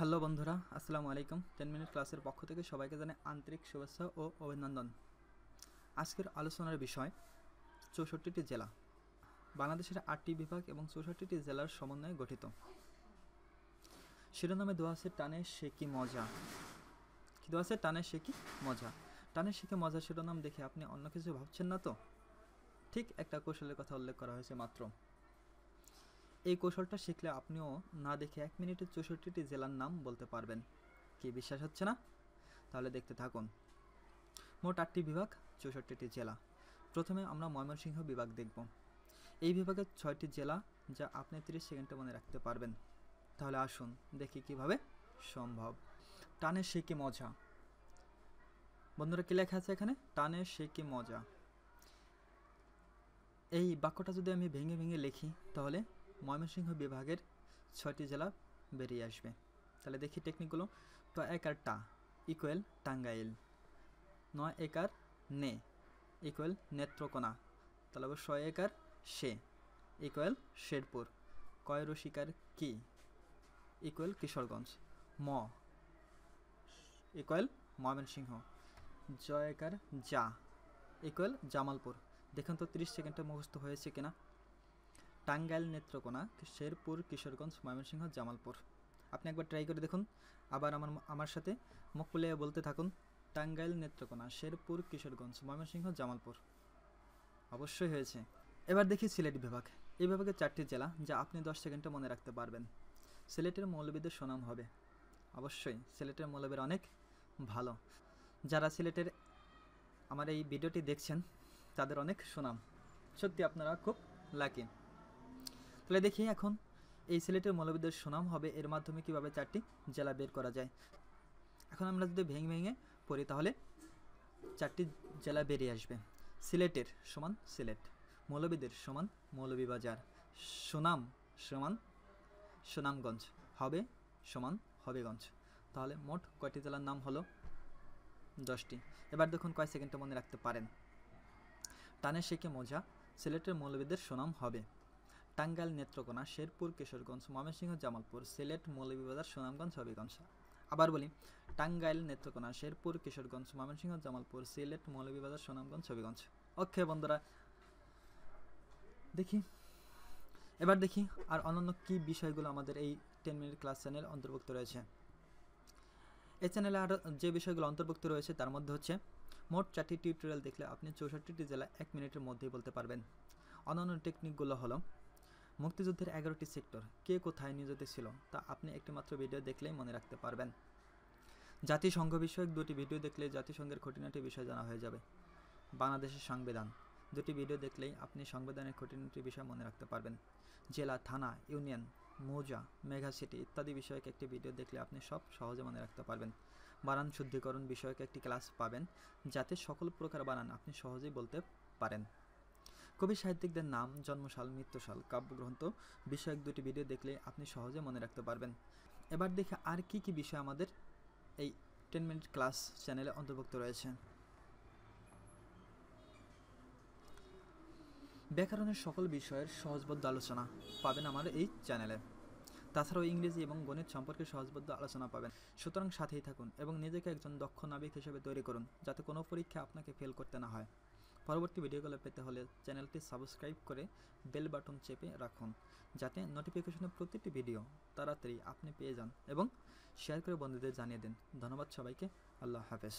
hello বন্ধুরা আসসালামু আলাইকুম টেন মিনিট ক্লাসের পক্ষ থেকে সবাইকে জানে আন্তরিক শুভেচ্ছা ও অভিনন্দন আজকের আলোচনার বিষয় চৌষট্টিটি জেলা বাংলাদেশের আটটি বিভাগ এবং চৌষট্টিটি জেলার সমন্বয়ে গঠিত শিরোনামে দোয়া আছে টানে সে কি মজা কি দোয়া আছে টানে সে কি মজা টানে শেখে কি মজা শিরোনাম দেখে আপনি অন্য কিছু ভাবছেন না তো ঠিক একটা কৌশলের কথা উল্লেখ করা হয়েছে মাত্র এই কৌশলটা শিখলে আপনিও না দেখে এক মিনিটে চৌষট্টিটি জেলার নাম বলতে পারবেন কি বিশ্বাস হচ্ছে না তাহলে দেখতে থাকুন মোট আটটি বিভাগ চৌষট্টিটি জেলা প্রথমে আমরা ময়মনসিংহ বিভাগ দেখব এই বিভাগের ছয়টি জেলা যা আপনি তিরিশ সেকেন্ডে মনে রাখতে পারবেন তাহলে আসুন দেখি কিভাবে সম্ভব টানে সে কি মজা বন্ধুরা কী লেখা আছে এখানে টানে সে কি মজা এই বাক্যটা যদি আমি ভেঙে ভেঙে লিখি তাহলে ময়মনসিংহ বিভাগের ছয়টি জেলা বেরিয়ে আসবে তাহলে দেখি টেকনিকগুলো ট আর টা ইকুয়েল টাঙ্গাইল নয় একার নে ইকুয়েল নেত্রকোনা তাহলে হবে ছয় একার সে ইকুয়েল শেরপুর কয় রশিকার কি ইকুয়েল কিশোরগঞ্জ ম ইকুয়েল ময়মনসিংহ জয় একার যা ইকুয়েল জামালপুর দেখুন তো ত্রিশ সেকেন্ডে মুখস্থ হয়েছে কিনা টাঙ্গাইল নেত্রকোনা শেরপুর কিশোরগঞ্জ ময়মনসিংহ জামালপুর আপনি একবার ট্রাই করে দেখুন আবার আমার আমার সাথে মুখপুলে বলতে থাকুন টাঙ্গাইল নেত্রকোনা শেরপুর কিশোরগঞ্জ ময়মনসিংহ জামালপুর অবশ্যই হয়েছে এবার দেখি সিলেট বিভাগ এই বিভাগের চারটি জেলা যা আপনি দশ সেকেন্ডে মনে রাখতে পারবেন সিলেটের মৌলবীদের সুনাম হবে অবশ্যই সিলেটের মৌলবীর অনেক ভালো যারা সিলেটের আমার এই ভিডিওটি দেখছেন তাদের অনেক সুনাম সত্যি আপনারা খুব লাকি তাহলে দেখি এখন এই সিলেটের মৌলবিদের সুনাম হবে এর মাধ্যমে কিভাবে চারটি জেলা বের করা যায় এখন আমরা যদি ভেঙে ভেঙে পড়ি তাহলে চারটি জেলা বেরিয়ে আসবে সিলেটের সমান সিলেট মৌলবীদের সমান বাজার সুনাম সমান সুনামগঞ্জ হবে সমান হবেগঞ্জ তাহলে মোট কয়টি জেলার নাম হলো দশটি এবার দেখুন কয় সেকেন্ডটা মনে রাখতে পারেন টানে শেখে মোজা সিলেটের মৌলবীদের সুনাম হবে টাঙ্গাইল নেত্রকোনা শেরপুর কিশোরগঞ্জ ময়মনসিংহ জামালপুর সিলেট মৌলভীবাজার সুনামগঞ্জ হবিগঞ্জ আবার বলি টাঙ্গাইল নেত্রকোনা শেরপুর কিশোরগঞ্জ ময়মনসিংহ জামালপুর সিলেট মৌলভীবাজার সুনামগঞ্জ হবিগঞ্জ ওকে বন্ধুরা দেখি এবার দেখি আর অন্যান্য কি বিষয়গুলো আমাদের এই টেন মিনিট ক্লাস চ্যানেল অন্তর্ভুক্ত রয়েছে এই চ্যানেলে আরও যে বিষয়গুলো অন্তর্ভুক্ত রয়েছে তার মধ্যে হচ্ছে মোট চারটি টিউটোরিয়াল দেখলে আপনি চৌষট্টিটি জেলা এক মিনিটের মধ্যেই বলতে পারবেন অন্যান্য টেকনিকগুলো হলো মুক্তিযুদ্ধের এগারোটি সেক্টর কে কোথায় নিয়োজিত ছিল তা আপনি একটিমাত্র ভিডিও দেখলেই মনে রাখতে পারবেন জাতিসংঘ বিষয়ক দুটি ভিডিও দেখলে জাতিসংঘের খুঁটিনাটি বিষয় জানা হয়ে যাবে বাংলাদেশের সংবিধান দুটি ভিডিও দেখলেই আপনি সংবিধানের খুঁটিনাটি বিষয় মনে রাখতে পারবেন জেলা থানা ইউনিয়ন মৌজা মেঘা সিটি ইত্যাদি বিষয়ক একটি ভিডিও দেখলে আপনি সব সহজে মনে রাখতে পারবেন বানান শুদ্ধিকরণ বিষয়ক একটি ক্লাস পাবেন যাতে সকল প্রকার বানান আপনি সহজেই বলতে পারেন কবি সাহিত্যিকদের নাম জন্মশাল মৃত্যুশাল কাব্যগ্রন্থ বিষয়ক দুটি ভিডিও দেখলে আপনি সহজে মনে রাখতে পারবেন এবার দেখে আর কি কি বিষয় আমাদের এই টেন মিনিট ক্লাস চ্যানেলে অন্তর্ভুক্ত রয়েছে ব্যাকরণের সকল বিষয়ের সহজবদ্ধ আলোচনা পাবেন আমার এই চ্যানেলে তাছাড়াও ইংরেজি এবং গণিত সম্পর্কে সহজবদ্ধ আলোচনা পাবেন সুতরাং সাথেই থাকুন এবং নিজেকে একজন দক্ষ নাবিক হিসেবে তৈরি করুন যাতে কোনো পরীক্ষা আপনাকে ফেল করতে না হয় পরবর্তী ভিডিওগুলো পেতে হলে চ্যানেলটি সাবস্ক্রাইব করে বেল বাটন চেপে রাখুন যাতে নোটিফিকেশনের প্রতিটি ভিডিও তাড়াতাড়ি আপনি পেয়ে যান এবং শেয়ার করে বন্ধুদের জানিয়ে দিন ধন্যবাদ সবাইকে আল্লাহ হাফেজ